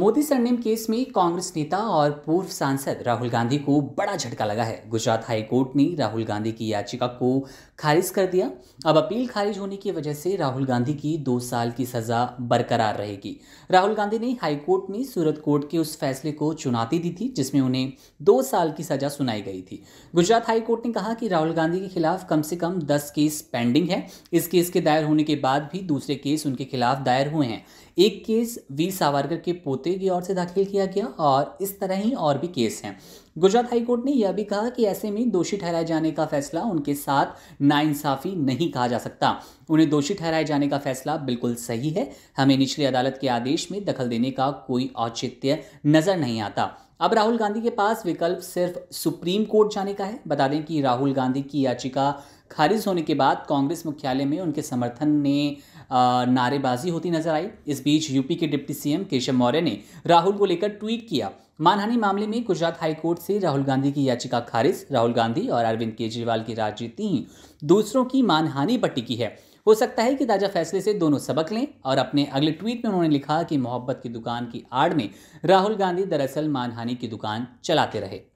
Modi surname case में कांग्रेस नेता और पूर्व सांसद राहुल गांधी को बड़ा झटका लगा है गुजरात हाई कोर्ट ने राहुल गांधी की याचिका को खारिज कर दिया अब अपील खारिज होने की वजह से राहुल गांधी की दो साल की सजा बरकरार रहेगी राहुल गांधी ने हाई कोर्ट में सूरत कोर्ट के उस फैसले को चुनौती दी थी जिसमें उन्हें दो साल की सजा सुनाई गई थी गुजरात हाई कोर्ट ने कहा कि राहुल गांधी के खिलाफ कम से कम दस केस पेंडिंग है इस केस के दायर होने के बाद भी दूसरे केस उनके खिलाफ दायर हुए हैं एक केस वीर सावरकर के पोते होते की ओर से दाखिल किया गया और इस तरह ही और भी केस हैं गुजरात हाईकोर्ट ने यह भी कहा कि ऐसे में दोषी ठहराए जाने का फैसला उनके साथ नाइंसाफ़ी नहीं कहा जा सकता उन्हें दोषी ठहराए जाने का फैसला बिल्कुल सही है हमें निचली अदालत के आदेश में दखल देने का कोई औचित्य नज़र नहीं आता अब राहुल गांधी के पास विकल्प सिर्फ सुप्रीम कोर्ट जाने का है बता दें कि राहुल गांधी की याचिका खारिज होने के बाद कांग्रेस मुख्यालय में उनके समर्थन ने नारेबाजी होती नजर आई इस बीच यूपी के डिप्टी सीएम केशव मौर्य ने राहुल को लेकर ट्वीट किया मानहानि मामले में गुजरात हाईकोर्ट से राहुल गांधी की याचिका खारिज राहुल गांधी और अरविंद केजरीवाल की राजनीति दूसरों की मानहानि पर टिकी है हो सकता है कि ताज़ा फैसले से दोनों सबक लें और अपने अगले ट्वीट में उन्होंने लिखा कि मोहब्बत की दुकान की आड़ में राहुल गांधी दरअसल मानहानि की दुकान चलाते रहे